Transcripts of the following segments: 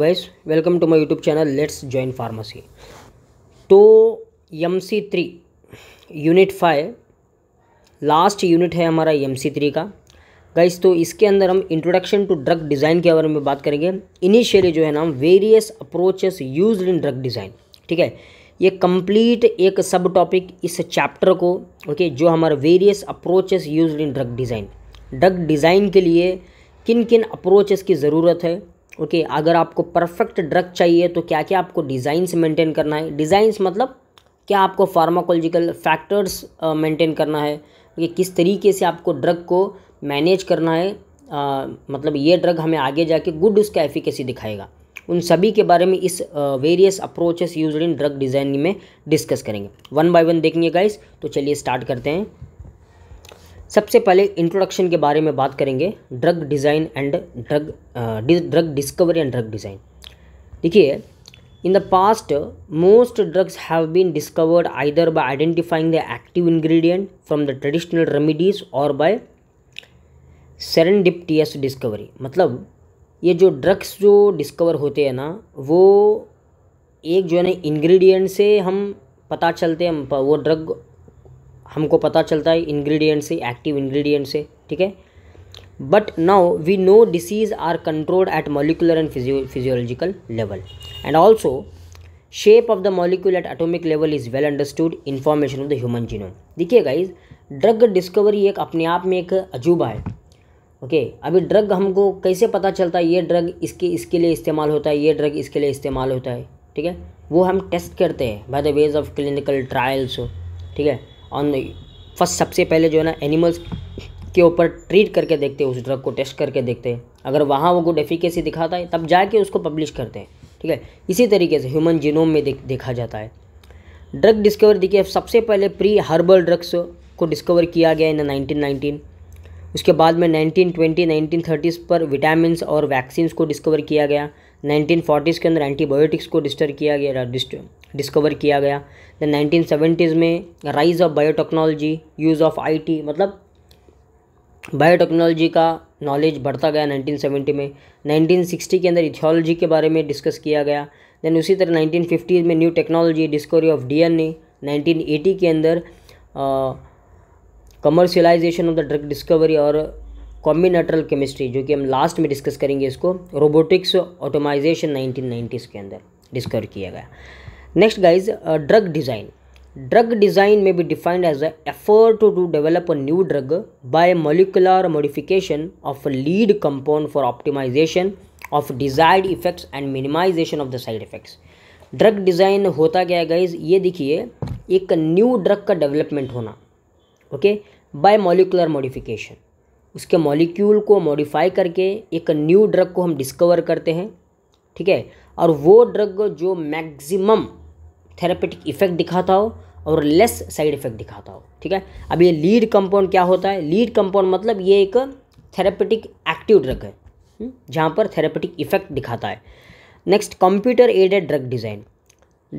Vice welcome to my YouTube channel let's join pharmacy तो M C three unit five last unit है हमारा M C three का guys तो इसके अंदर हम इंट्रोडक्शन टू ड्रग डिज़ाइन के बारे में बात करेंगे इनिशियली जो है ना various approaches use in drug design ठीक है ये कंप्लीट एक सब टॉपिक इस चैप्टर को ओके okay, जो हमारा various approaches use in drug design drug design के लिए किन किन अप्रोचेस की ज़रूरत है ओके okay, अगर आपको परफेक्ट ड्रग चाहिए तो क्या क्या आपको डिज़ाइंस मेंटेन करना है डिज़ाइंस मतलब क्या आपको फार्माकोलॉजिकल फैक्टर्स मेंटेन करना है okay, किस तरीके से आपको ड्रग को मैनेज करना है आ, मतलब ये ड्रग हमें आगे जाके गुड उसका एफिकेसी दिखाएगा उन सभी के बारे में इस various approaches use in drug designing में डिस्कस करेंगे वन बाय वन देखेंगे गाइस तो चलिए स्टार्ट करते हैं सबसे पहले इंट्रोडक्शन के बारे में बात करेंगे drug design and drug drug discovery and drug design देखिए in the past most drugs have been discovered either by identifying the active ingredient from the traditional remedies और बाय सेरेंडिपटीएस डिस्कवरी मतलब ये जो ड्रग्स जो discover होते हैं ना वो एक जो है ना इन्ग्रीडियंट से हम पता चलते हैं वो ड्रग हमको पता चलता है इन्ग्रीडियंट से एक्टिव इन्ग्रीडियंट से ठीक है but now we know disease are controlled at molecular and physiological level and also shape of the molecule at atomic level is well understood information of the human genome देखिए guys drug discovery एक अपने आप में एक अजूबा है okay okay, अभी drug हमको कैसे पता चलता है ये ड्रग इसके इसके लिए इस्तेमाल होता है ये ड्रग इसके लिए इस्तेमाल होता है ठीक है वो हम टेस्ट करते हैं by the ways of clinical trials ठीक है ऑन फर्स्ट सबसे पहले जो है ना एनिमल्स के ऊपर ट्रीट करके देखते हैं उस ड्रग को टेस्ट करके देखते हैं अगर वहाँ वो गुड एफिकेसी दिखाता है तब जाके उसको पब्लिश करते हैं ठीक है इसी तरीके से ह्यूमन जीनोम में देख देखा जाता है ड्रग डिस्कवर देखिए सबसे पहले प्री हर्बल ड्रग्स को डिस्कवर किया गया इन नाइनटीन नाइनटीन उसके बाद में 1920, थर्टीज़ पर विटामिन और वैक्सीन्स को डिस्कवर किया गया 1940s के अंदर एंटीबायोटिक्स को डिस्टर किया गया डिस्टर डिस्कवर किया गया दैन नाइनटीन सेवेंटीज़ में rise of biotechnology use of IT मतलब बायोटेक्नोलॉजी का नॉलेज बढ़ता गया 1970 में 1960 के अंदर इथियोलॉजी के बारे में डिस्कस किया गया देन उसी तरह 1950 में new technology discovery of DNA 1980 के अंदर commercialisation of the drug discovery और कॉम्बिनेटरल केमिस्ट्री जो कि हम लास्ट में डिस्कस करेंगे इसको रोबोटिक्स ऑटोमाइजेशन नाइनटीन के अंदर डिस्कवर किया गया next guys drug design drug design में be defined as a effort to develop a new drug by molecular modification of a lead compound for optimization of desired effects and minimization of the side effects drug design होता क्या है guys ये देखिए एक new drug का development होना okay by molecular modification उसके molecule को मॉडिफाई करके एक न्यू ड्रग को हम डिस्कवर करते हैं ठीक है और वो ड्रग जो मैक्सिमम थेरापेटिक इफेक्ट दिखाता हो और लेस साइड इफेक्ट दिखाता हो ठीक है अब ये लीड कंपाउंड क्या होता है लीड कंपाउंड मतलब ये एक थेरापेटिक एक्टिव ड्रग है हम्म, जहाँ पर थेरापेटिक इफेक्ट दिखाता है next computer aided drug design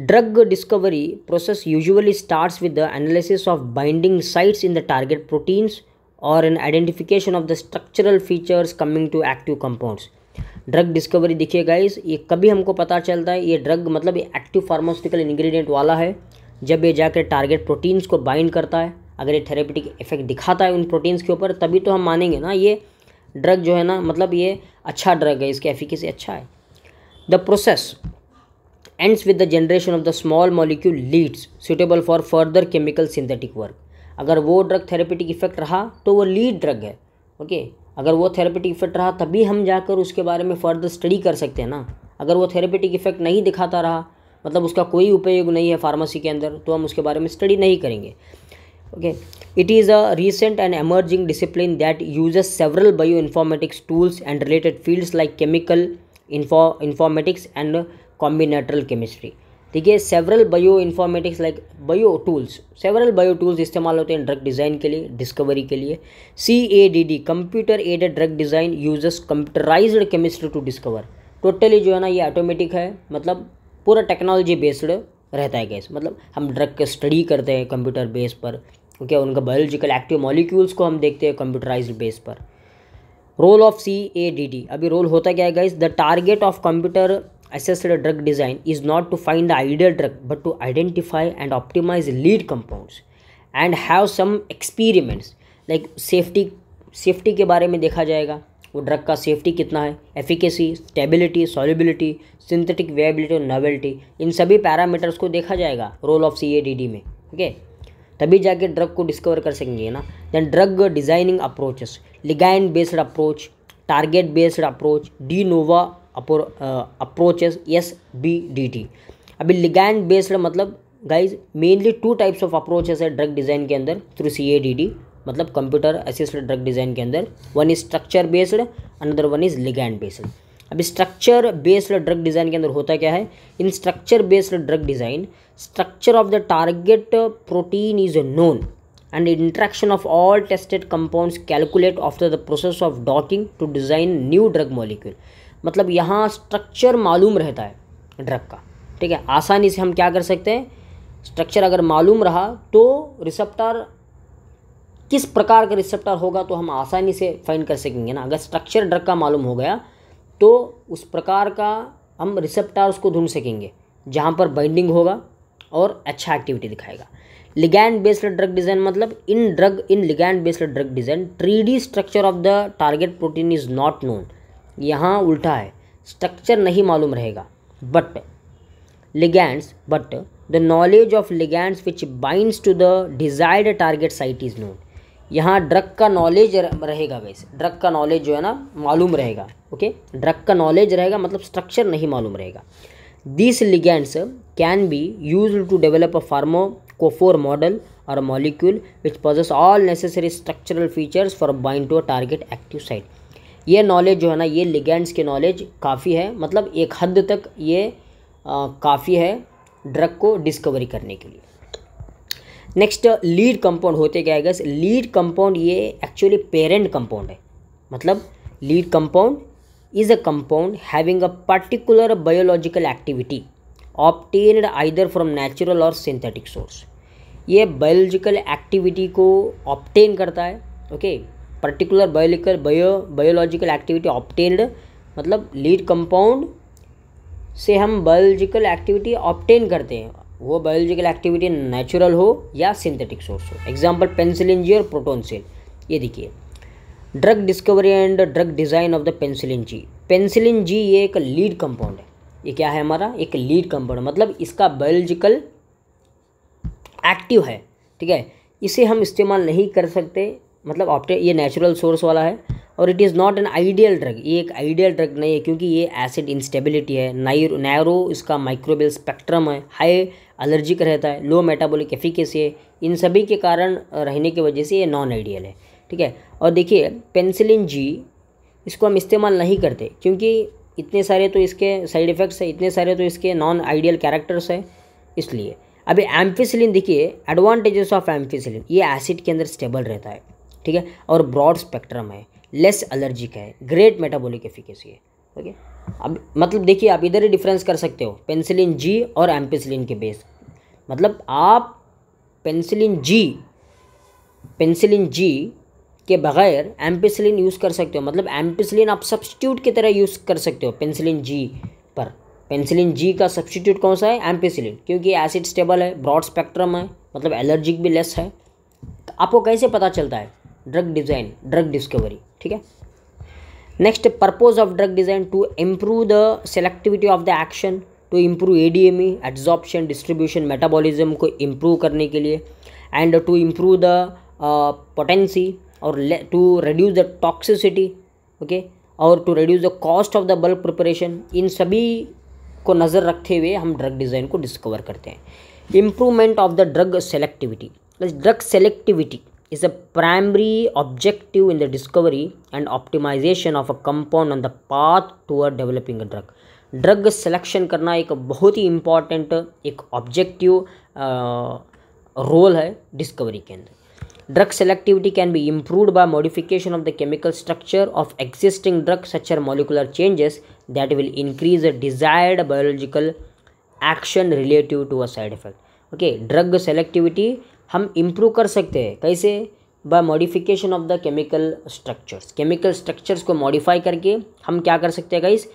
drug discovery process usually starts with the analysis of binding sites in the target proteins और an identification of the structural features coming to active compounds drug discovery देखिए guys ये कभी हमको पता चलता है ये drug मतलब ये एक्टिव फार्मास्यूटिकल इंग्रेडिएंट वाला है जब ये जाकर टारगेट प्रोटीन्स को बाइंड करता है अगर ये थेरेपेटिक इफेक्ट दिखाता है उन प्रोटीन्स के ऊपर तभी तो हम मानेंगे ना ये ड्रग जो है ना मतलब ये अच्छा ड्रग है इसकी एफिकेसी अच्छा है the process ends with the generation of the small molecule leads suitable for further chemical synthetic work अगर वो ड्रग थेरेपेटिक इफेक्ट रहा तो वो लीड ड्रग है ओके अगर वो थेरेपेटिक इफेक्ट रहा तभी हम जाकर उसके बारे में फर्दर स्टडी कर सकते हैं ना अगर वो थेरेपेटिक इफेक्ट नहीं दिखाता रहा मतलब उसका कोई उपयोग नहीं है फार्मेसी के अंदर तो हम उसके बारे में स्टडी नहीं करेंगे okay it is a recent and emerging discipline that uses several bioinformatics tools and related fields like chemical informatics and combinatorial chemistry देखिए several bioinformatics like bio tools several bio tools इस्तेमाल होते हैं drug design के लिए discovery के लिए C A D D computer aided drug design users computerize chemistry to discover totally जो है ना ये ऑटोमेटिक है मतलब पूरा टेक्नोलॉजी बेस्ड रहता है गैस मतलब हम ड्रग के स्टडी करते हैं कंप्यूटर बेस पर ओके okay, उनका बायोलॉजिकल एक्टिव मॉलिक्यूल्स को हम देखते हैं कंप्यूटराइज बेस पर role of C A D D अभी रोल होता क्या है guys the target of computer assess the drug design is not to find the ideal drug but to identify and optimize lead compounds and have some experiments like safety safety के बारे में देखा जाएगा वो drug का safety कितना है efficacy stability solubility synthetic viability और नोवेल्टी इन सभी पैरामीटर्स को देखा जाएगा role of C A D D में ओके तभी जाके ड्रग को डिस्कवर कर सकेंगे ना then drug designing approaches ligand based approach target based approach de novo approaches S B D T अभी लिगैंड बेस्ड मतलब guys mainly two types of approaches है ड्रग डिज़ाइन के अंदर through C A D D मतलब computer assisted drug design के अंदर one is structure based another one is ligand based अभी structure based drug design के अंदर होता क्या है in structure based drug design structure of the target protein is known and interaction of all tested compounds calculate after the process of docking to design new drug molecule मतलब यहाँ structure मालूम रहता है ड्रग का ठीक है आसानी से हम क्या कर सकते हैं स्ट्रक्चर अगर मालूम रहा तो रिसेप्टर किस प्रकार का रिसेप्टर होगा तो हम आसानी से फाइंड कर सकेंगे ना अगर स्ट्रक्चर ड्रग का मालूम हो गया तो उस प्रकार का हम रिसेप्टर को ढूंढ सकेंगे जहाँ पर बाइंडिंग होगा और अच्छा एक्टिविटी दिखाएगा लिगैंड बेस्ड ड्रग डिज़ाइन मतलब in drug in ligand based drug design three structure of the target protein is not known यहाँ उल्टा है स्ट्रक्चर नहीं मालूम रहेगा but ligands but the knowledge of ligands which binds to the desired target site is known यहाँ drug का knowledge रहेगा वैसे ड्रग का नॉलेज जो है ना मालूम रहेगा ओके ड्रग का नॉलेज रहेगा मतलब स्ट्रक्चर नहीं मालूम रहेगा this ligands can be use to develop a pharmacophore model और molecule which possess all necessary structural features for bind to a target active site ये नॉलेज जो है ना ये लिगेंड्स के नॉलेज काफ़ी है मतलब एक हद तक ये काफ़ी है ड्रग को डिस्कवरी करने के लिए नेक्स्ट लीड कंपाउंड होते क्या है गैस लीड कंपाउंड ये एक्चुअली पेरेंट कंपाउंड है मतलब lead compound is a compound having a particular biological activity obtained either from natural or synthetic source ये बायोलॉजिकल एक्टिविटी को ऑप्टेन करता है okay okay? Particular biological bio biological activity obtained मतलब lead compound से हम biological activity obtain करते हैं वो बायोलॉजिकल एक्टिविटी नेचुरल हो या सिंथेटिक सोर्स हो एग्जाम्पल पेंसिलिन जी और प्रोटोन सेल ये देखिए drug discovery and drug design of the penicillin G penicillin G ये एक लीड कंपाउंड है ये क्या है हमारा एक लीड कंपाउंड मतलब इसका बायोलॉजिकल एक्टिव है ठीक है इसे हम इस्तेमाल नहीं कर सकते मतलब ऑप्टे ये नेचुरल सोर्स वाला है और it is not an ideal drug ये एक आइडियल ड्रग नहीं है क्योंकि ये एसिड इंस्टेबिलिटी है नैरो इसका माइक्रोबियल स्पेक्ट्रम है हाई एलर्जिक रहता है लो मेटाबॉलिक एफिकेसी है इन सभी के कारण रहने की वजह से ये नॉन आइडियल है ठीक है और देखिए पेंसिलिन जी इसको हम इस्तेमाल नहीं करते क्योंकि इतने सारे तो इसके साइड इफ़ेक्ट्स हैं इतने सारे तो इसके नॉन आइडियल कैरेक्टर्स हैं इसलिए अभी एम्फिसिलिन देखिए एडवांटेजेस ऑफ एम्फिसिलिन ये एसिड के अंदर स्टेबल रहता है ठीक है और ब्रॉड स्पेक्ट्रम है लेस एलर्जिक है ग्रेट मेटाबॉलिक एफिकेसी है ओके अब मतलब देखिए आप इधर ही डिफरेंस कर सकते हो पेंसिलिन जी और एम्पेसिलिन के बेस मतलब आप पेंसिलिन जी पेंसिलिन जी के बगैर एम्पेसिलिन यूज़ कर सकते हो मतलब एम्पेसिलिन आप सब्सटीट्यूट की तरह यूज़ कर सकते हो पेंसिलिन जी पर पेंसिलिन जी का सब्सटीट्यूट कौन सा है एम्पेसिलिन क्योंकि एसिड स्टेबल है ब्रॉड स्पेक्ट्रम है मतलब एलर्जिक भी लेस है तो आपको कैसे पता चलता है ड्रग डिज़ाइन ड्रग डिस्कवरी ठीक है next purpose of drug design to improve the selectivity of the action to improve A D M E absorption distribution metabolism को इम्प्रूव करने के लिए and to improve the potency और to reduce the toxicity okay और to reduce the cost of the bulk preparation इन सभी को नज़र रखते हुए हम ड्रग डिज़ाइन को डिस्कवर करते हैं improvement of the drug selectivity drug selectivity is a primary objective in the discovery and optimization of a compound on the path toward developing a drug drug selection करना एक बहुत ही important एक objective role uh, है discovery के अंदर drug selectivity can be improved by modification of the chemical structure of existing drug such are molecular changes that will increase the desired biological action relative to a side effect okay drug selectivity हम improve कर सकते हैं कैसे by modification of the chemical structures chemical structures को modify करके हम क्या कर सकते हैं गाइस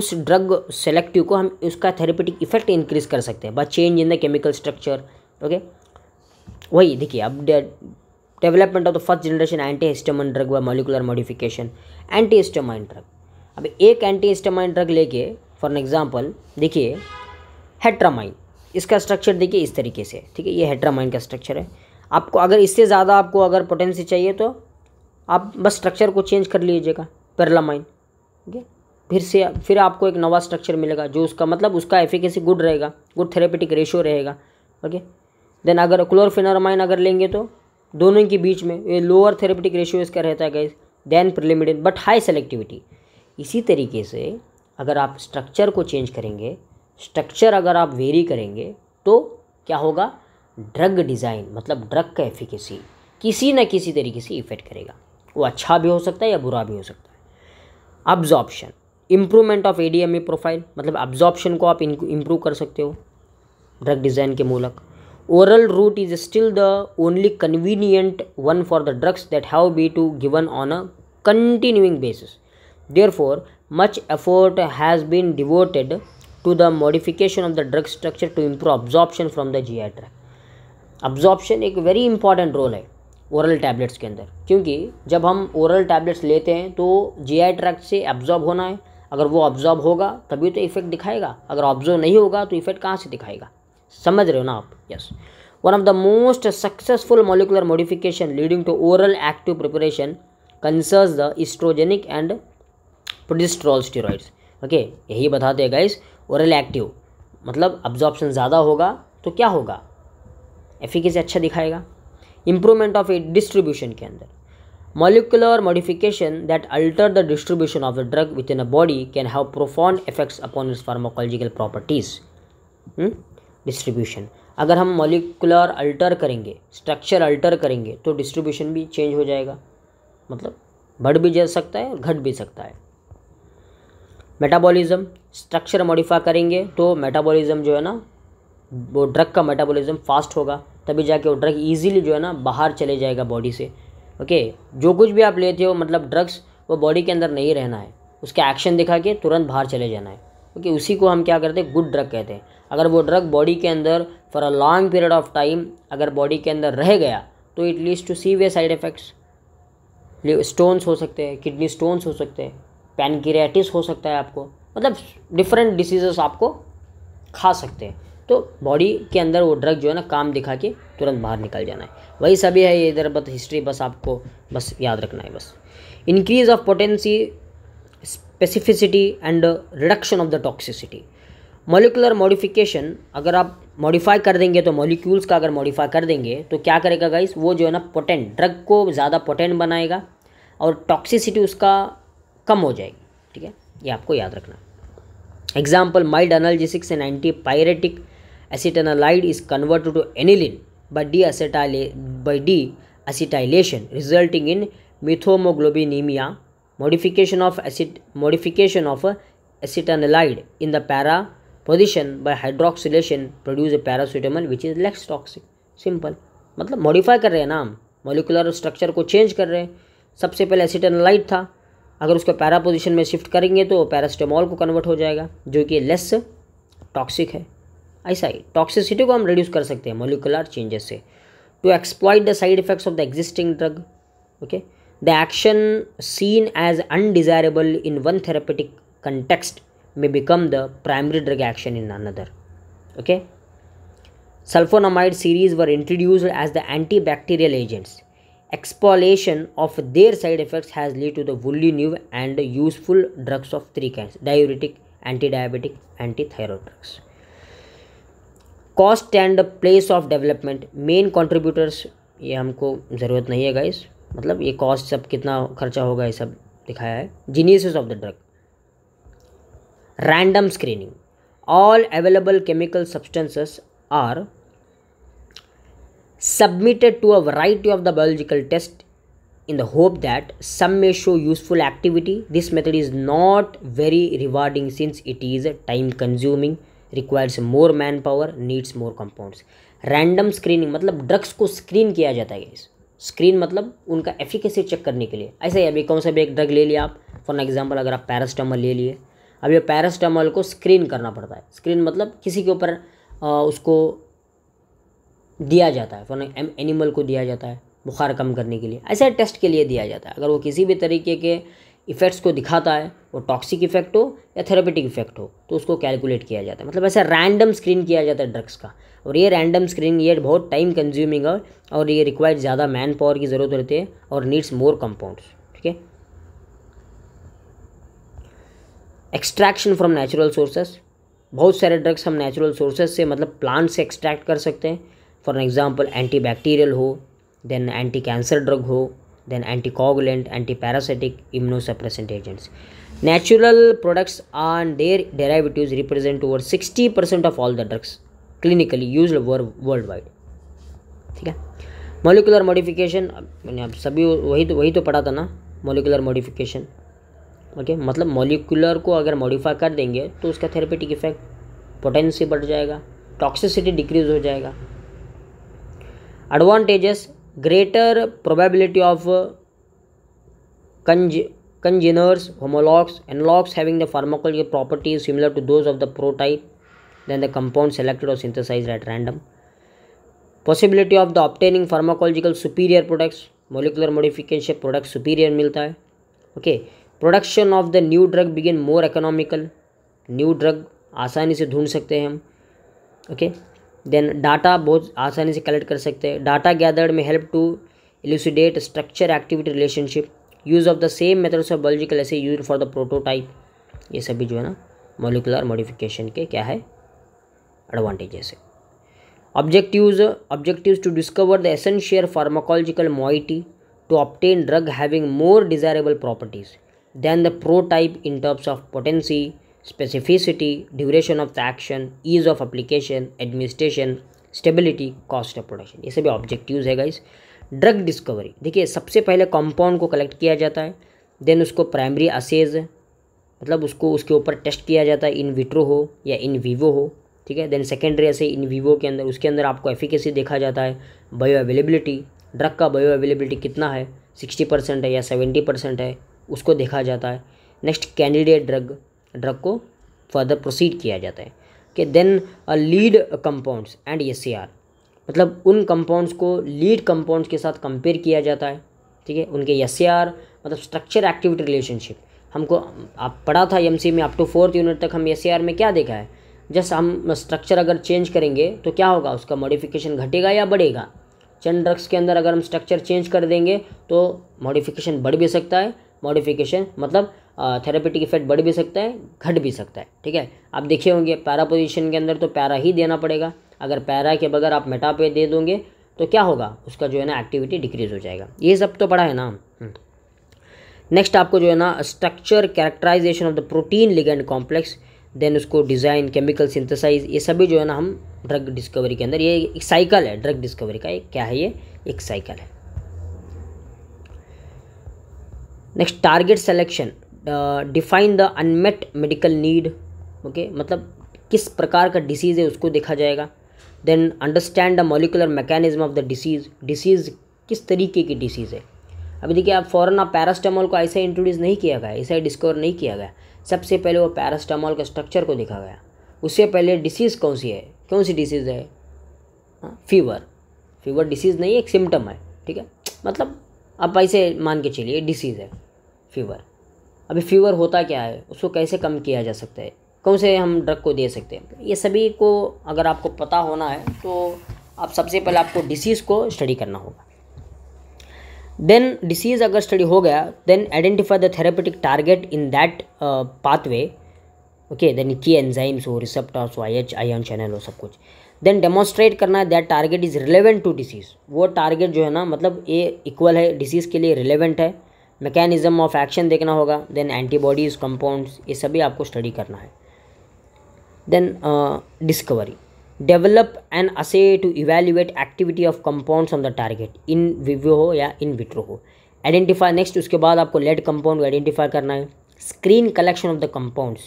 उस ड्रग सेलेक्टिव को हम उसका थेरेपेटिक इफेक्ट इंक्रीज कर सकते हैं by change in the chemical structure okay वही देखिए अब development of the first generation antihistamine drug व molecular modification antihistamine drug अब एक एंटी हिस्टामाइन ड्रग लेके फॉर एन एग्जाम्पल देखिए हेट्रामाइन इसका स्ट्रक्चर देखिए इस तरीके से ठीक है ये हेट्रामाइन का स्ट्रक्चर है आपको अगर इससे ज़्यादा आपको अगर पोटेंसी चाहिए तो आप बस स्ट्रक्चर को चेंज कर लीजिएगा पेरलामाइन ठीक है फिर से फिर आपको एक नवा स्ट्रक्चर मिलेगा जो उसका मतलब उसका एफिकेसी गुड रहेगा गुड थेरेपेटिक रेशियो रहेगा ओके देन अगर क्लोरफेनामाइन अगर लेंगे तो दोनों के बीच में ये लोअर थेरेपेटिक रेशियो इसका रहता है गाइज देन प्रिलिमिडेंट बट हाई सेलेक्टिविटी इसी तरीके से अगर आप स्ट्रक्चर को चेंज करेंगे स्ट्रक्चर अगर आप वेरी करेंगे तो क्या होगा ड्रग डिज़ाइन मतलब ड्रग का एफिकेसी किसी न किसी तरीके से इफेक्ट करेगा वो अच्छा भी हो सकता है या बुरा भी हो सकता है absorption improvement of A D M A profile मतलब अब्जॉर्प्शन को आप इम्प्रूव कर सकते हो ड्रग डिज़ाइन के मूलक oral route is still the only convenient one for the drugs that have be to given on a continuing basis therefore much effort has been devoted to the modification of the drug structure to improve absorption from the GI tract. absorption एक very important role है oral tablets के अंदर क्योंकि जब हम oral tablets लेते हैं तो जीआई ट्रैक्ट से एब्जॉर्ब होना है अगर वो ऑब्जॉर्ब होगा तभी तो इफेक्ट दिखाएगा अगर ऑब्जॉर्व नहीं होगा तो इफेक्ट कहाँ से दिखाएगा समझ रहे हो ना आप yes one of the most successful molecular modification leading to oral active preparation concerns the estrogenic and प्रोडिस्ट्रॉल स्टीरोइड्स ओके यही बताते हैं गाइस ओरल एक्टिव मतलब अब्जॉर्प्शन ज़्यादा होगा तो क्या होगा एफिकेसी अच्छा दिखाएगा इम्प्रूवमेंट ऑफ डिस्ट्रीब्यूशन के अंदर modification that alter the distribution of the drug within a body can have profound effects upon its pharmacological properties distribution अगर हम मॉलिकुलर अल्टर करेंगे स्ट्रक्चर अल्टर करेंगे तो डिस्ट्रीब्यूशन भी चेंज हो जाएगा मतलब बढ़ भी जा सकता है घट भी सकता है मेटाबॉलिज्म स्ट्रक्चर मॉडिफाई करेंगे तो मेटाबॉलिज्म जो है ना वो ड्रग का मेटाबॉलिज्म फास्ट होगा तभी जाके वो ड्रग ईजिली जो है ना बाहर चले जाएगा बॉडी से ओके जो कुछ भी आप लेते हो मतलब ड्रग्स वो बॉडी के अंदर नहीं रहना है उसका एक्शन दिखा के तुरंत बाहर चले जाना है ओके उसी को हम क्या करते हैं गुड ड्रग कहते हैं अगर वो ड्रग बॉडी के अंदर for a long period of time अगर बॉडी के अंदर रह गया तो it leads to severe side effects stones हो सकते हैं किडनी स्टोन्स हो सकते हैं पैनक्रियाटिस हो सकता है आपको मतलब डिफरेंट डिसीजेस आपको खा सकते हैं तो बॉडी के अंदर वो ड्रग जो है ना काम दिखा के तुरंत बाहर निकल जाना है वही सभी है ये इधर बस हिस्ट्री बस आपको बस याद रखना है बस increase of potency specificity and reduction of the toxicity molecular modification अगर आप मॉडिफाई कर देंगे तो मॉलिक्यूल्स का अगर मॉडिफाई कर देंगे तो क्या करेगा गाइस वो जो है ना पोटेंट ड्रग को ज़्यादा पोटेंट बनाएगा और टॉक्सिसिटी उसका कम हो जाएगी ठीक है ये आपको याद रखना एग्जाम्पल माइल्ड एनर्जेसिक से antipyretic acetanilide is convert to aniline by de acetyl by deacetylation resulting in methemoglobinemia modification of acid modification of acetanilide in the para position by hydroxylation produce a paracetamol which is less toxic simple मतलब modify कर रहे हैं ना हम molecular structure को change कर रहे हैं सबसे पहले एसिटेनालाइड था अगर उसको पैरा पोजिशन में शिफ्ट करेंगे तो पैरास्टेमॉल को कन्वर्ट हो जाएगा जो कि लेस टॉक्सिक है ऐसा ही टॉक्सिसिटी को हम रिड्यूस कर सकते हैं मोलिकुलर चेंजेस से to exploit the side effects of the existing drug okay the action seen as undesirable in one therapeutic context में become the primary drug action in another okay sulfonamide series were introduced as the antibacterial agents exploitation of their side effects has lead to the wholly new and useful drugs of three kinds diabetic antidiabetic antithyroid drugs cost and place of development main contributors ये हमको जरूरत नहीं है guys मतलब ये cost सब कितना खर्चा होगा ये सब दिखाया है genesis of the drug random screening all available chemical substances are submitted to a variety of the biological test in the hope that some may show useful activity. This method is not very rewarding since it is time consuming, requires more manpower, needs more compounds. Random screening मतलब drugs को screen किया जाता है इस screen मतलब उनका efficacy check करने के लिए ऐसा ही अभी कौन सा भी एक ड्रग ले लिया आप an example अगर आप पैरास्टामोल ले लिए अब ये पैरास्टामोल को स्क्रीन करना पड़ता है स्क्रीन मतलब किसी के ऊपर उसको दिया जाता है फॉर एनिमल को दिया जाता है बुखार कम करने के लिए ऐसे टेस्ट के लिए दिया जाता है अगर वो किसी भी तरीके के इफ़ेक्ट्स को दिखाता है वो टॉक्सिक इफेक्ट हो या थेरेपेटिक इफेक्ट हो तो उसको कैलकुलेट किया जाता है मतलब ऐसा रैंडम स्क्रीन किया जाता है ड्रग्स का और ये रैंडम स्क्रीन ये बहुत टाइम कंज्यूमिंग है और ये रिक्वायर्ड ज़्यादा मैन पावर की ज़रूरत रहती है और नीड्स मोर कंपाउंड्स ठीक है एक्सट्रैक्शन फ्रॉम नेचुरल सोर्सेस बहुत सारे ड्रग्स हम नेचुरल सोर्सेज से मतलब प्लांट से एक्सट्रैक्ट कर सकते हैं फॉर एग्जाम्पल एंटी बैक्टीरियल हो देन एंटी कैंसर ड्रग हो then anticoagulant antiparasitic immunosuppressant agents natural products and their derivatives represent over sixty percent of all the drugs clinically use worldwide ठीक है molecular modification मैंने आप सभी वही तो वही तो पढ़ा था ना मोलिकुलर मॉडिफिकेशन ओके मतलब मोलिकुलर को अगर मॉडिफाई कर देंगे तो उसका थेरेपेटिक इफेक्ट पोटेंसी बढ़ जाएगा टॉक्सिसिटी डिक्रीज हो जाएगा advantages greater probability of conge- congeners homologs analogs having the pharmacological properties similar to those of the prototype than the compound selected or synthesized at random possibility of the obtaining pharmacological superior products molecular modification product superior milta hai. okay production of the new drug begin more economical new drug आसानी से ढूंढ सकते हैं हम okay okay? Then data बहुत आसानी से collect कर सकते हैं डाटा गैदर्ड में help to elucidate structure activity relationship use of the same methods of biological assays use for the prototype ये सभी जो है ना मोलिकुलर मॉडिफिकेशन के क्या है एडवांटेज है objectives objective to discover the essential pharmacological moiety to obtain drug having more desirable properties than the prototype in terms of potency specificity, duration of the action, ease of application, administration, stability cost of production ये सभी objectives है guys drug discovery देखिए सबसे पहले compound को collect किया जाता है देन उसको प्राइमरी असेज मतलब उसको उसके ऊपर टेस्ट किया जाता है इन विट्रो हो या इन वीवो हो ठीक है देन सेकेंडरी ऐसे इन वीवो के अंदर उसके अंदर आपको एफिकेसी देखा जाता है बायो अवेलेबिलिटी ड्रग का बायो अवेलेबिलिटी कितना है सिक्सटी परसेंट है या सेवेंटी परसेंट है उसको देखा जाता है नेक्स्ट कैंडिडेट ड्रग ड्रग को फर्दर प्रोसीड किया जाता है कि then lead compounds and are मतलब उन कंपाउंड्स को लीड कंपाउंड्स के साथ कंपेयर किया जाता है ठीक है उनके एस मतलब स्ट्रक्चर एक्टिविटी रिलेशनशिप हमको आप पढ़ा था एम में अप टू फोर्थ यूनिट तक हम एस में क्या देखा है जस्ट हम स्ट्रक्चर अगर चेंज करेंगे तो क्या होगा उसका मॉडिफिकेशन घटेगा या बढ़ेगा चंद ड्रग्स के अंदर अगर हम स्ट्रक्चर चेंज कर देंगे तो मॉडिफिकेशन बढ़ भी सकता है मॉडिफिकेशन मतलब थेरेपेटिक इफेक्ट बढ़ भी सकता है घट भी सकता है ठीक है आप देखे होंगे पैरा पोजिशन के अंदर तो पैरा ही देना पड़ेगा अगर पैरा के बगैर आप मेटापे दे दोगे तो क्या होगा उसका जो है ना एक्टिविटी डिक्रीज हो जाएगा ये सब तो पड़ा है ना नेक्स्ट हम्म। आपको जो है ना structure characterization of the protein ligand complex then उसको डिज़ाइन केमिकल सिंथेसाइज ये सभी जो है ना हम ड्रग डिस्कवरी के अंदर ये एक साइकिल है ड्रग डिस्कवरी का एक क्या है ये एक साइकिल है next target selection define the unmet medical need okay मतलब किस प्रकार का डिसीज़ है उसको देखा जाएगा then understand the molecular mechanism of the disease disease किस तरीके की डिसीज़ है अभी देखिए आप फ़ौरन आप पैरास्टामोल को ऐसा इंट्रोड्यूस नहीं किया गया ऐसा डिस्कवर नहीं किया गया सबसे पहले वो पैरास्टामोल का स्ट्रक्चर को देखा गया उससे पहले डिसीज़ कौन सी है कौन सी डिसीज़ है फीवर फीवर डिसीज़ नहीं एक सिम्टम है ठीक है मतलब आप ऐसे मान के चलिए डिसीज़ है फीवर अभी फीवर होता क्या है उसको कैसे कम किया जा सकता है कौन से हम ड्रग को दे सकते हैं ये सभी को अगर आपको पता होना है तो आप सबसे पहले आपको डिसीज़ को स्टडी करना होगा देन डिसीज़ अगर स्टडी हो गया then identify the therapeutic target in that pathway okay then key enzymes हो रिसेप्टर्स हो आई एच आई एन चैनल हो सब कुछ देन डेमोस्ट्रेट करना है that target is relevant to disease वो टारगेट जो है ना मतलब ये इक्वल है डिसीज़ के लिए रिलेवेंट है मैकेनिज़्म ऑफ एक्शन देखना होगा देन एंटीबॉडीज़ कंपाउंड्स ये सभी आपको स्टडी करना है then discovery develop an assay to evaluate activity of compounds on the target in vivo हो या इन विट्रो हो आइडेंटिफाई नेक्स्ट उसके बाद आपको लेड कंपाउंड को आइडेंटिफाई करना है screen collection of the compounds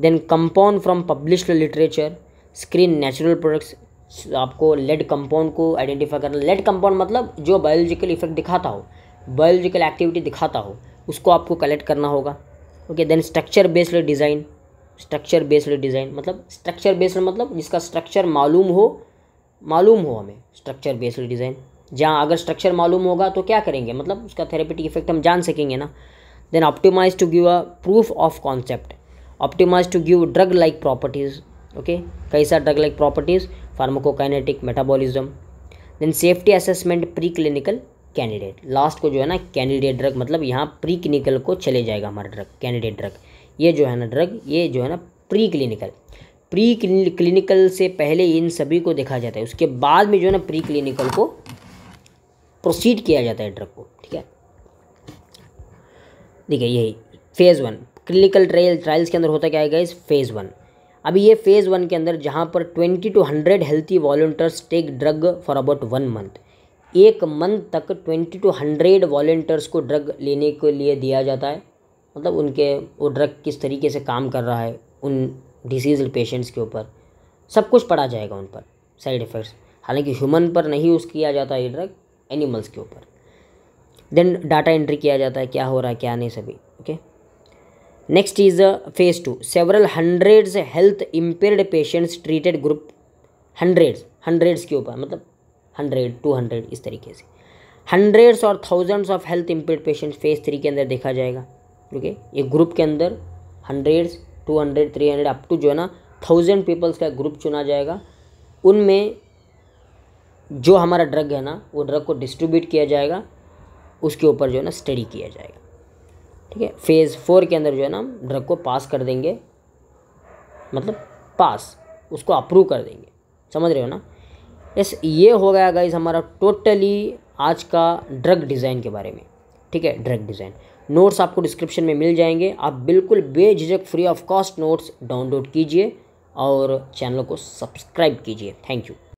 then compound from published literature screen natural products आपको लेड कंपाउंड को आइडेंटिफाई करना लेड कंपाउंड मतलब जो बायोलॉजिकल इफेक्ट दिखाता हो बायोलॉजिकल एक्टिविटी दिखाता हो उसको आपको कलेक्ट करना होगा okay then structure based design structure based design मतलब स्ट्रक्चर बेस्ड मतलब जिसका स्ट्रक्चर मालूम हो मालूम हो हमें स्ट्रक्चर बेस्ड डिज़ाइन जहाँ अगर स्ट्रक्चर मालूम होगा तो क्या करेंगे मतलब उसका थेरेपेटिक इफेक्ट हम जान सकेंगे ना then optimize to give a proof of concept optimize to give drug like properties okay कैसा drug like properties pharmacokinetic metabolism then safety assessment preclinical candidate last को जो है ना कैंडिडेट ड्रग मतलब यहाँ प्री क्लिनिकल को चले जाएगा हमारा ड्रग कैंडिडेट ड्रग ये जो है ना ड्रग ये जो है ना प्री क्लिनिकल प्री क्लिनिकल से पहले इन सभी को देखा जाता है उसके बाद में जो है ना प्री क्लिनिकल को प्रोसीड किया जाता है ड्रग को ठीक है देखिए यही phase one clinical trial trials के अंदर होता क्या है गाइज फेज़ वन अभी ये फेज़ वन के अंदर जहाँ पर twenty to hundred healthy volunteers take drug for about one month एक मंथ तक ट्वेंटी टू हंड्रेड वॉल्टियर्स को ड्रग लेने के लिए दिया जाता है मतलब उनके वो ड्रग किस तरीके से काम कर रहा है उन डिसीज पेशेंट्स के ऊपर सब कुछ पढ़ा जाएगा उन पर साइड इफ़ेक्ट्स हालांकि ह्यूमन पर नहीं यूज़ किया जाता ये ड्रग एनिमल्स के ऊपर देन डाटा एंट्री किया जाता है क्या हो रहा है क्या नहीं सभी okay next is phase two several hundreds health impaired patients treated group hundreds hundreds के ऊपर मतलब हंड्रेड टू हंड्रेड इस तरीके से हंड्रेड्स और thousands of health impair patient phase three के अंदर देखा जाएगा ओके ये ग्रुप के अंदर hundreds to hundred three hundred up to जो है ना थाउजेंड पीपल्स का ग्रुप चुना जाएगा उनमें जो हमारा ड्रग है ना वो ड्रग को डिस्ट्रीब्यूट किया जाएगा उसके ऊपर जो है ना स्टडी किया जाएगा ठीक है फेज़ फोर के अंदर जो है ना हम ड्रग को पास कर देंगे मतलब पास उसको अप्रूव कर देंगे समझ रहे हो ना इस ये हो गया गाइज हमारा टोटली आज का ड्रग डिज़ाइन के बारे में ठीक है ड्रग डिज़ाइन नोट्स आपको डिस्क्रिप्शन में मिल जाएंगे आप बिल्कुल बेझिझक free of cost notes download कीजिए और चैनल को सब्सक्राइब कीजिए थैंक यू